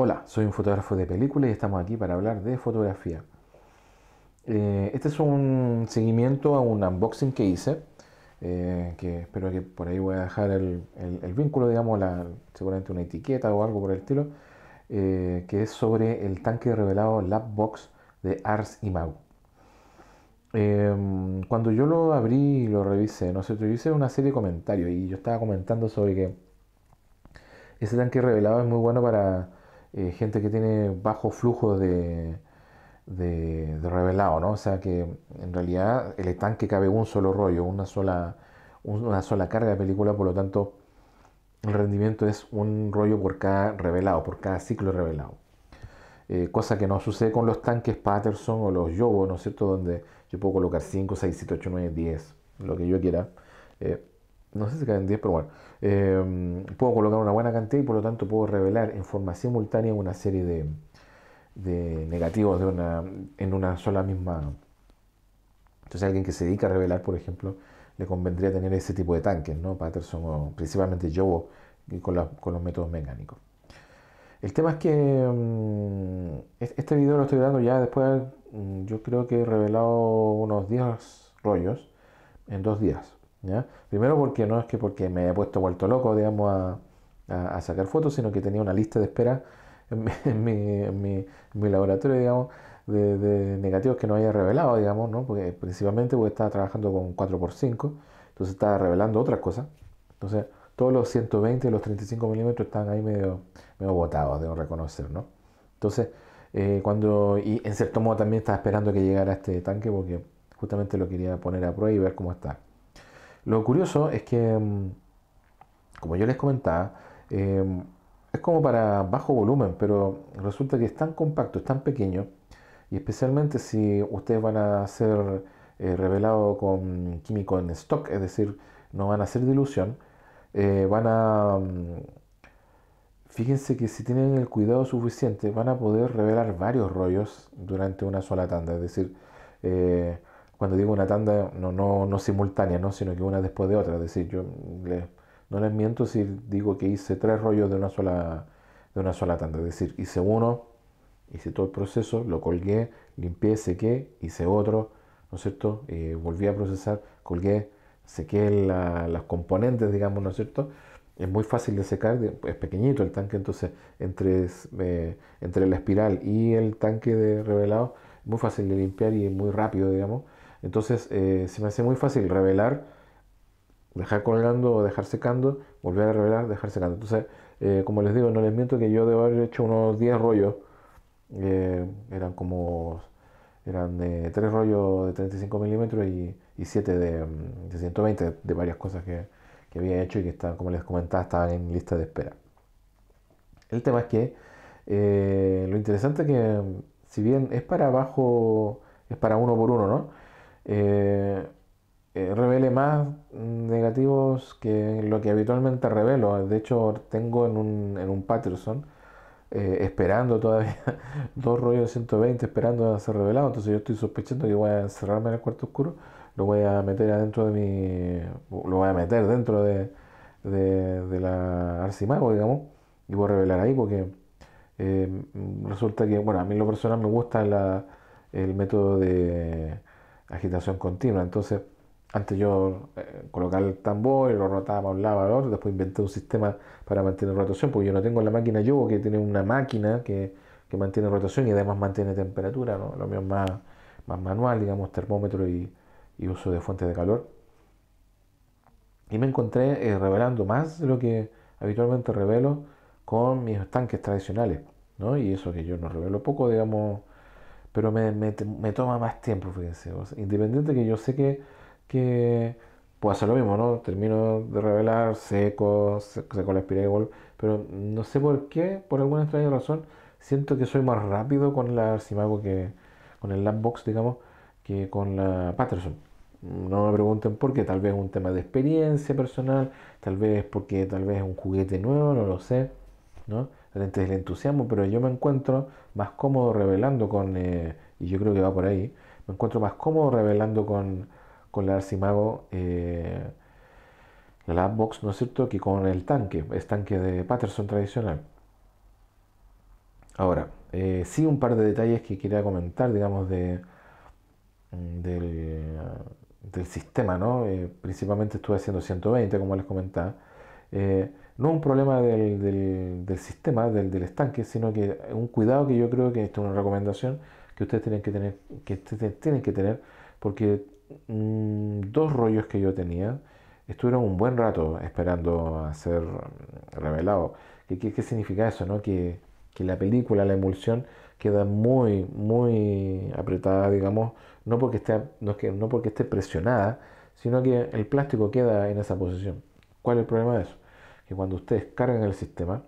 Hola, soy un fotógrafo de película y estamos aquí para hablar de fotografía. Eh, este es un seguimiento a un unboxing que hice, eh, que espero que por ahí voy a dejar el, vínculo, digamos, seguramente una etiqueta o algo por el estilo, eh, que es sobre el tanque revelado Labbox de Ars y Mau. Em, cuando yo lo abrí y lo revisé, no sé, hice una serie de comentarios y yo estaba comentando sobre que ese tanque revelado es muy bueno para eh, gente que tiene bajo flujo de, revelado, ¿no? O sea que en realidad el tanque cabe un solo rollo, una sola, una sola carga de película, por lo tanto el rendimiento es un rollo por cada revelado, por cada ciclo de revelado. Eh, cosa que no sucede con los tanques Patterson o los Yobo, ¿no es cierto? Donde yo puedo colocar 5, 6, 7, 8, 9, 10, lo que yo quiera. Eh, no sé si caen 10, pero bueno, eh, puedo colocar una buena cantidad y por lo tanto puedo revelar en forma simultánea una serie de, negativos de una, en una sola misma. Entonces, alguien que se dedica a revelar, por ejemplo, le convendría tener ese tipo de tanques, ¿no? Patterson o principalmente yo con, con los métodos mecánicos. El tema es que mm, este video lo estoy dando ya después, mm, yo creo que he revelado unos 10 rollos en dos días. Primero porque no es que porque me he puesto vuelto loco, digamos, a, sacar fotos, sino que tenía una lista de espera en mi, laboratorio, digamos, de, negativos que no había revelado, digamos, ¿no? Porque principalmente porque estaba trabajando con 4x5, entonces estaba revelando otras cosas. Entonces, todos los 120 y los 35 milímetros están ahí medio, medio botados, debo reconocer, ¿no? Entonces, eh, cuando, y en cierto modo también estaba esperando que llegara este tanque porque justamente lo quería poner a prueba y ver cómo está. Lo curioso es que, mm, como yo les comentaba, em, es como para bajo volumen, pero resulta que es tan compacto, es tan pequeño, y especialmente si ustedes van a ser eh, revelado con químico en stock, es decir, no van a hacer dilución, eh, van a... Mm, fíjense que si tienen el cuidado suficiente van a poder revelar varios rollos durante una sola tanda, es decir, eh, cuando digo una tanda, no, no, no simultánea, ¿no? sino que una después de otra. Es decir, yo no les miento si digo que hice tres rollos de una sola, de una sola tanda. Es decir, hice uno, hice todo el proceso, lo colgué, limpié, sequé, hice otro, ¿no es cierto? Eh, volví a procesar, colgué, sequé las componentes, digamos, ¿no es cierto? Es muy fácil de secar, es pequeñito el tanque, entonces entre, eh, entre la espiral y el tanque de revelado, es muy fácil de limpiar y muy rápido, digamos entonces eh, se me hace muy fácil revelar, dejar colgando o dejar secando, volver a revelar, dejar secando. Entonces, eh, como les digo, no les miento que yo debo haber hecho unos 10 rollos. Eh, eran como eran de 3 rollos de 35 milímetros y, 7 de, mm, de 120 de varias cosas que, había hecho y que estaban, como les comentaba, estaban en lista de espera. El tema es que lo interesante es que si bien es para abajo, es para uno por uno, ¿no? Eh, eh, revele más negativos que lo que habitualmente revelo. De hecho, tengo en un, en un eh, esperando todavía dos rollos de 120 esperando a ser revelado. Entonces yo estoy sospechando que voy a encerrarme en el cuarto oscuro. Lo voy a meter adentro de mi. Lo voy a meter dentro de, de, la Arcimago, digamos. Y voy a revelar ahí porque resulta que, bueno, a mí lo personal me gusta el método de agitación continua. Entonces, antes yo eh, colocaba el tambor y lo rotaba para un lado después inventé un sistema para mantener rotación, porque yo no tengo la máquina yo, que tiene una máquina que, mantiene rotación y además mantiene temperatura, lo mío es más, más manual, digamos, termómetro y, uso de fuentes de calor. Y me encontré eh, revelando más de lo que habitualmente revelo con mis tanques tradicionales, ¿no? y eso que yo no revelo poco, digamos, pero me, toma más tiempo, fíjense. independiente que yo sé que, que puedo hacer lo mismo, ¿no? Termino de revelar, seco, seco, la espiral de pero no sé por qué, por alguna extraña razón, siento que soy más rápido con la Arcimago que con el Lampbox, digamos, que con la Patterson. No me pregunten por qué, tal vez es un tema de experiencia personal, tal vez porque tal vez es un juguete nuevo, no lo sé, ¿no? del el entusiasmo, pero yo me encuentro más cómodo revelando con, eh, y yo creo que va por ahí, me encuentro más cómodo revelando con, con la Arcimago, eh, la box ¿no es cierto?, que con el tanque, es tanque de Patterson tradicional. Ahora, eh, sí un par de detalles que quería comentar, digamos, de, mm, del, del sistema, ¿no? Eh, principalmente estuve haciendo 120, como les comentaba. Eh, no un problema del, del, sistema, del, del, estanque, sino que un cuidado que yo creo que esto es una recomendación que ustedes tienen que tener, que tienen que tener, porque mm, dos rollos que yo tenía estuvieron un buen rato esperando a ser revelados. ¿Qué, qué, significa eso? No? Que, que la película, la emulsión, queda muy, muy apretada, digamos, no porque esté, no, que, no porque esté presionada, sino que el plástico queda en esa posición. ¿Cuál es el problema de eso? que cuando ustedes cargan el sistema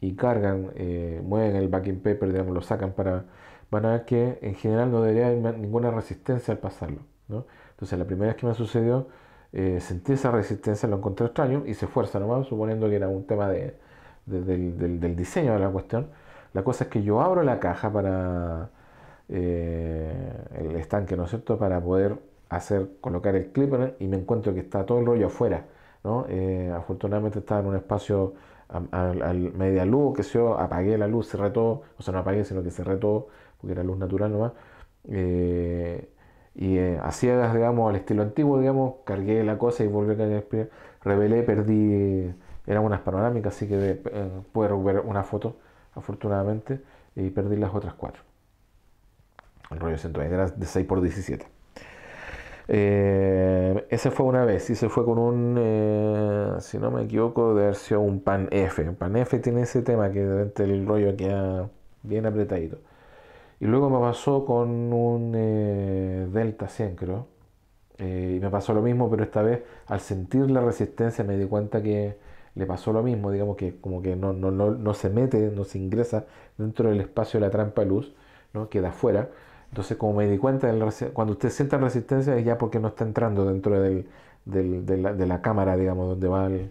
y cargan, eh, mueven el backing paper, digamos, lo sacan para, van a ver que en general no debería haber ninguna resistencia al pasarlo. ¿no? Entonces la primera vez que me sucedió, eh, sentí esa resistencia, lo encontré extraño y se fuerza nomás, suponiendo que era un tema del, diseño de la cuestión. La cosa es que yo abro la caja para eh, el estanque, ¿no es cierto?, para poder hacer, colocar el clipper y me encuentro que está todo el rollo afuera. Eh, afortunadamente estaba en un espacio al media luz, que yo apagué la luz, cerré todo, o sea, no apagué, sino que cerré todo, porque era luz natural nomás. Eh, y eh, a ciegas, digamos, al estilo antiguo, digamos, cargué la cosa y volví a cargar Revelé, perdí, eran unas panorámicas, así que pude recuperar una foto, afortunadamente, y perdí las otras cuatro. El rollo centro de 6x17. Eh, ese fue una vez y se fue con un, eh, si no me equivoco, de haber un pan F. pan F tiene ese tema que durante el rollo queda bien apretadito. Y luego me pasó con un eh, Delta 100, creo. y me pasó lo mismo, pero esta vez al sentir la resistencia me di cuenta que le pasó lo mismo, digamos que como que no, se mete, no se ingresa dentro del espacio de la trampa luz, ¿no? queda afuera entonces, como me di cuenta, cuando usted sienta resistencia es ya porque no está entrando dentro de, la, cámara, digamos, donde va em,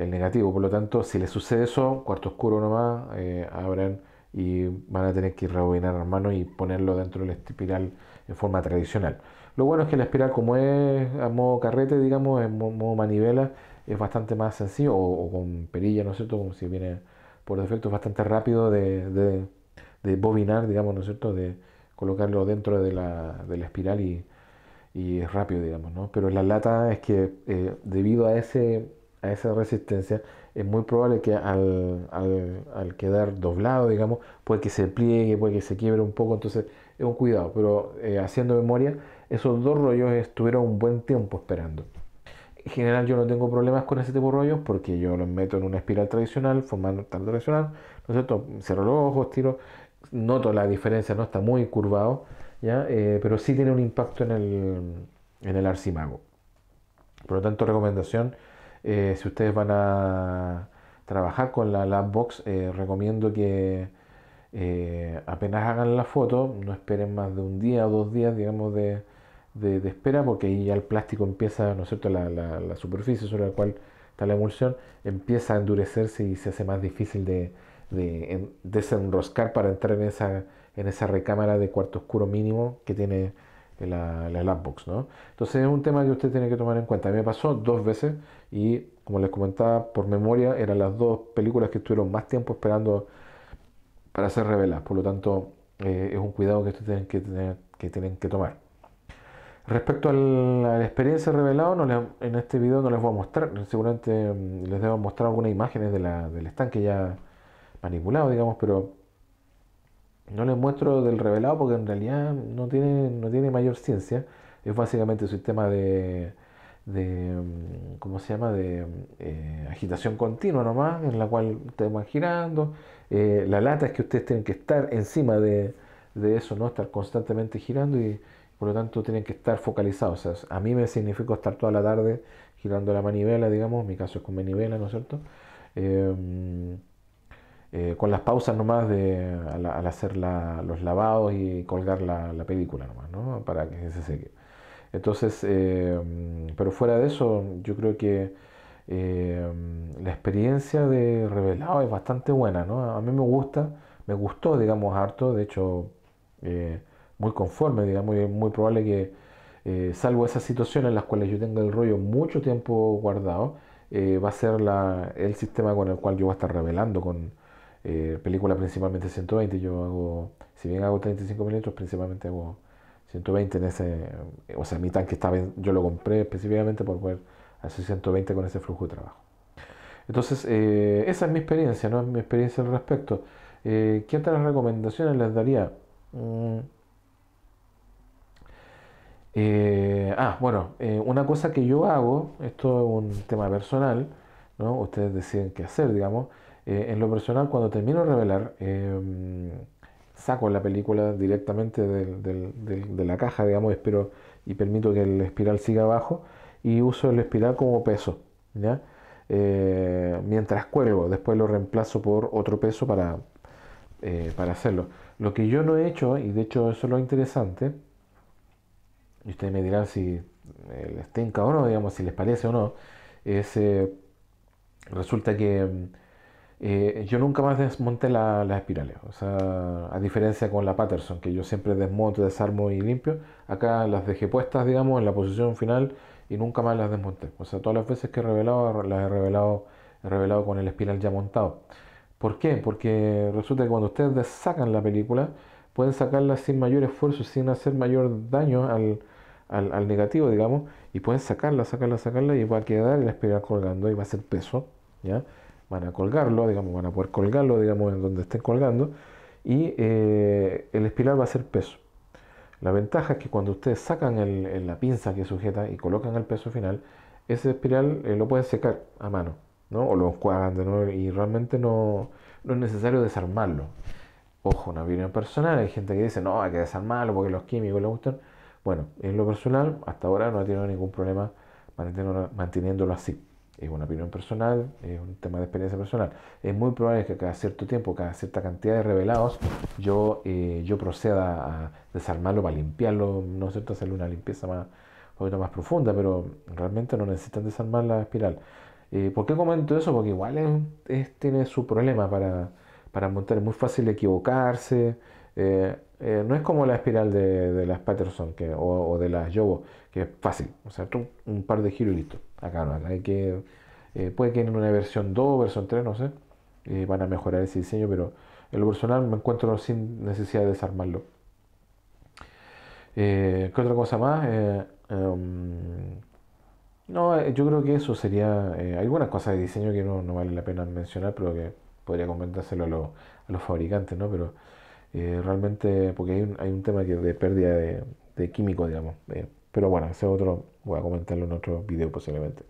el, negativo. Por lo tanto, si le sucede eso, cuarto oscuro nomás, eh, abran y van a tener que rebobinar las manos y ponerlo dentro de la espiral en forma tradicional. Lo bueno es que la espiral, como es a modo carrete, digamos, en modo manivela, es bastante más sencillo, o, con perilla, ¿no es cierto? Como si viene por defecto, es bastante rápido de de bobinar, digamos, ¿no es cierto?, de colocarlo dentro de la, espiral y, es rápido, digamos, ¿no? Pero la lata es que eh, debido a, ese, a esa resistencia es muy probable que al, quedar doblado, digamos, puede que se pliegue, puede que se quiebre un poco, entonces es un cuidado, pero eh, haciendo memoria, esos dos rollos estuvieron un buen tiempo esperando. En general yo no tengo problemas con ese tipo de rollos porque yo los meto en una espiral tradicional, tal tradicional, ¿no es cierto? Cierro los ojos, tiro, noto la diferencia, no está muy curvado, eh, pero sí tiene un impacto en el, en arcimago. Por lo tanto, recomendación, eh, si ustedes van a trabajar con la Labbox, eh, recomiendo que apenas hagan la foto, no esperen más de un día o dos días, digamos, de, espera, porque ahí ya el plástico empieza, ¿no es cierto?, la, la superficie sobre la cual está la emulsión, empieza a endurecerse y se hace más difícil de, de, desenroscar para entrar en esa, en esa recámara de cuarto oscuro mínimo que tiene la, la Lampbox, Entonces es un tema que usted tiene que tomar en cuenta. A mí me pasó dos veces y, como les comentaba, por memoria eran las dos películas que estuvieron más tiempo esperando para ser reveladas. Por lo tanto, eh, es un cuidado que ustedes tienen que, tener, que, tienen que tomar. Respecto a la, experiencia revelada, en este video no les voy a mostrar, seguramente mm, les debo mostrar algunas imágenes del estanque ya, manipulado, digamos, pero no les muestro del revelado porque en realidad no tiene, no tiene mayor ciencia. Es básicamente un sistema de, de mm, ¿cómo se llama?, de eh, agitación continua nomás, en la cual te van girando. Eh, la lata es que ustedes tienen que estar encima de, eso, no estar constantemente girando y por lo tanto tienen que estar focalizados. a mí me significó estar toda la tarde girando la manivela, digamos, mi caso es con manivela, ¿no es cierto? Eh, eh, con las pausas nomás de, al, hacer los lavados y colgar la, película nomás, ¿no? Para que se seque. Entonces, eh, pero fuera de eso, yo creo que eh, la experiencia de Revelado es bastante buena, ¿no? A mí me gusta, me gustó, digamos, harto, de hecho, muy conforme, digamos, y muy probable que, salvo esas situaciones en las cuales yo tenga el rollo mucho tiempo guardado, va a ser el sistema con el cual yo voy a estar revelando con eh, película principalmente 120, yo hago, si bien hago 35 milímetros, principalmente hago 120 en ese, o sea, mi tanque estaba, yo lo compré específicamente por poder hacer 120 con ese flujo de trabajo. Entonces, eh, esa es mi experiencia, no es mi experiencia al respecto. Eh, ¿Qué otras recomendaciones les daría? Mm. Eh, ah, bueno, una cosa que yo hago, esto es un tema personal, ¿no? Ustedes deciden qué hacer, digamos. Eh, en lo personal, cuando termino de revelar, em, saco la película directamente de la caja, digamos, espero y permito que el espiral siga abajo y uso el espiral como peso, eh, mientras cuelgo, después lo reemplazo por otro peso para, eh, para hacerlo. Lo que yo no he hecho, y de hecho eso es lo interesante, y ustedes me dirán si les tenga o no, digamos, si les parece o no, es, resulta que em, eh, yo nunca más desmonté las espirales, o sea, a diferencia con la Patterson, que yo siempre desmonto, desarmo y limpio, acá las dejé puestas, digamos, en la posición final y nunca más las desmonté. O sea, todas las veces que he revelado, las he revelado, revelado con el espiral ya montado. ¿Por qué? Porque resulta que cuando ustedes sacan la película, pueden sacarla sin mayor esfuerzo, sin hacer mayor daño al, negativo, digamos, y pueden sacarla, sacarla, sacarla y va a quedar el espiral colgando y va a ser peso, ¿ya? van a colgarlo, digamos, van a poder colgarlo, digamos, en donde estén colgando, y eh, el espiral va a ser peso. La ventaja es que cuando ustedes sacan la pinza que sujeta y colocan el peso final, ese espiral eh, lo pueden secar a mano, ¿no? O lo enjuagan de nuevo y realmente no, es necesario desarmarlo. Ojo, una opinión personal, hay gente que dice, no, hay que desarmarlo porque los químicos le gustan. Bueno, en lo personal, hasta ahora no he tenido ningún problema manteniéndolo así es una opinión personal, es un tema de experiencia personal. Es muy probable que cada cierto tiempo, cada cierta cantidad de revelados, yo, eh, yo proceda a desarmarlo para limpiarlo, ¿no Hacerle una limpieza más, un poquito más profunda, pero realmente no necesitan desarmar la espiral. Eh, ¿Por qué comento eso? Porque igual tiene su problema para, montar. Es muy fácil equivocarse. Eh, eh, no es como la espiral de, las Patterson o, de las Yobo, que es fácil. O sea, un par de giros y listo. Acá no, acá hay que. Eh, puede que en una versión 2, versión 3, no sé, eh, van a mejorar ese diseño, pero en lo personal me encuentro sin necesidad de desarmarlo. ¿Qué otra cosa más? Em, no, yo creo que eso sería algunas cosas de diseño que no, no, vale la pena mencionar, pero que podría comentárselo a, a los fabricantes, ¿no? Pero eh, realmente, porque hay un, tema que de pérdida de, químico, digamos. Eh, pero bueno, ese otro voy a comentarlo en otro video posiblemente.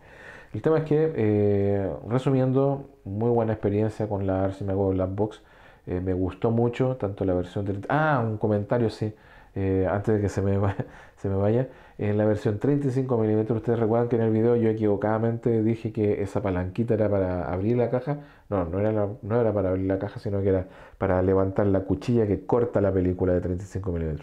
El tema es que, eh, resumiendo, muy buena experiencia con la arsimago Black Box. me gustó mucho, tanto la versión de Ah, un comentario, sí, antes de que se me, se me vaya. En la versión 35 mm, ustedes recuerdan que en el video yo equivocadamente dije que esa palanquita era para abrir la caja. No, no era, no era para abrir la caja, sino que era para levantar la cuchilla que corta la película de 35 mm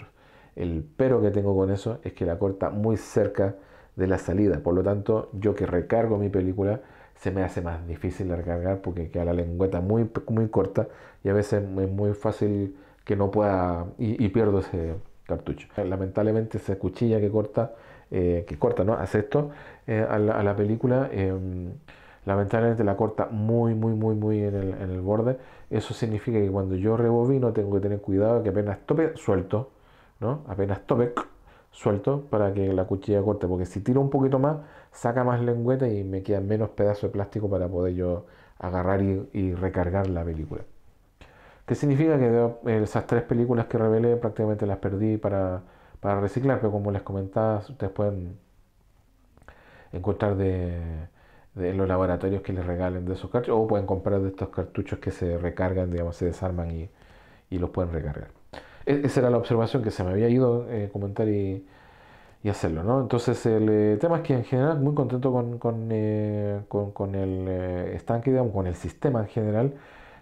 El pero que tengo con eso es que la corta muy cerca de la salida. Por lo tanto, yo que recargo mi película, se me hace más difícil de recargar porque queda la lengüeta muy, muy corta y a veces es muy fácil que no pueda y pierdo ese cartucho. Lamentablemente esa cuchilla que corta, eh, que corta, ¿no? Hace esto eh, a, la, película, em, lamentablemente la corta muy, muy, muy, muy en el, borde. Eso significa que cuando yo rebobino tengo que tener cuidado que apenas tope, suelto, ¿no? Apenas tope, suelto para que la cuchilla corte, porque si tiro un poquito más, saca más lengüeta y me quedan menos pedazos de plástico para poder yo agarrar y recargar la película. ¿Qué significa que eh, esas tres películas que revelé prácticamente las perdí para, reciclar? Pero como les comentaba, ustedes pueden encontrar de, los laboratorios que les regalen de esos cartuchos o pueden comprar de estos cartuchos que se recargan, digamos, se desarman y, los pueden recargar. E-, esa era la observación que se me había ido a eh, comentar y, hacerlo, Entonces el eh, tema es que en general muy contento con, el estanque, con el sistema en general.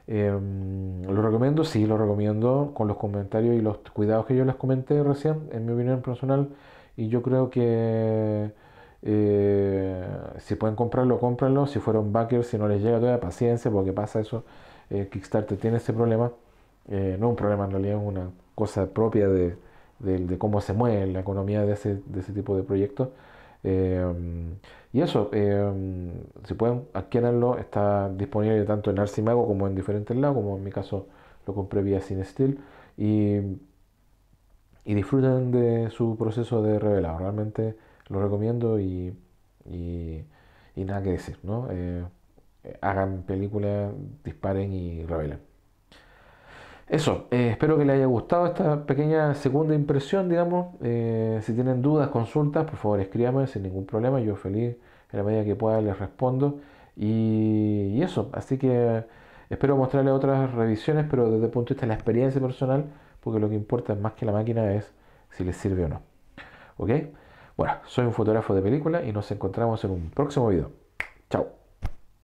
Em, ¿Lo recomiendo? Sí, lo recomiendo con los comentarios y los cuidados que yo les comenté recién, en mi opinión personal. Y yo creo que eh, si pueden comprarlo, cómpranlo. Si fueron backers, si no les llega todavía, paciencia, porque pasa eso. Eh, Kickstarter tiene ese problema. Eh, no un problema, en realidad es una cosa propia de, cómo se mueve la economía de ese, de ese tipo de proyectos. Em, y eso, em, si pueden, lo está disponible tanto en Arcimago como en diferentes lados, como en mi caso lo compré vía CineSteel. Y, y disfruten de su proceso de revelado, realmente lo recomiendo y, y, nada que decir, ¿no? Eh, hagan películas, disparen y revelen. Eso, eh, espero que les haya gustado esta pequeña segunda impresión, digamos. Eh, si tienen dudas, consultas, por favor escríbanme sin ningún problema. Yo feliz, en la medida que pueda, les respondo. Y, eso, así que espero mostrarles otras revisiones, pero desde el punto de vista de la experiencia personal, porque lo que importa más que la máquina es si les sirve o no. ¿Ok? Bueno, soy un fotógrafo de película y nos encontramos en un próximo video. Chao.